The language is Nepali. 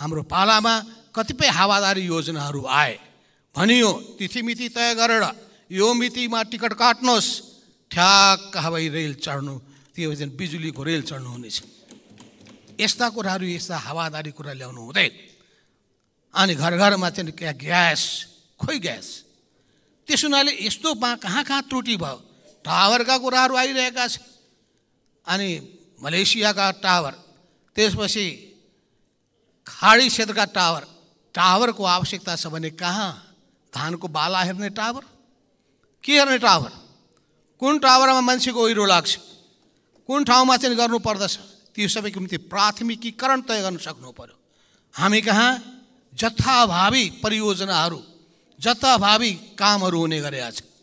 हाम्रो पालामा कतिपय हावादारी योजनाहरू आए भनियो तिथिमिति तय गरेर यो मितिमा टिकट काट्नुहोस् ठ्याक्क हवाई रेल चढ्नु त्यो बिजुलीको रेल चढ्नु हुनेछ यस्ता कुराहरू यस्ता हावादारी कुरा ल्याउनु हुँदैन अनि घर घरमा चाहिँ क्या ग्यास खोइ ग्यास त्यस हुनाले बा कहाँ कहाँ त्रुटि भयो टावरका कुराहरू आइरहेका छन् अनि मलेसियाका टावर त्यसपछि हाड़ी क्षेत्र का टावर टावरको आवश्यकता छ भने कहाँ धानको बाला हेर्ने टावर के हेर्ने टावर कुन टावरमा मान्छेको ओहिरो लाग्छ कुन ठाउँमा चाहिँ गर्नुपर्दछ त्यो सबैको निम्ति प्राथमिकीकरण तय गर्न सक्नु पऱ्यो हामी कहाँ जथाभावी परियोजनाहरू जथाभावी कामहरू हुने गरेका छन्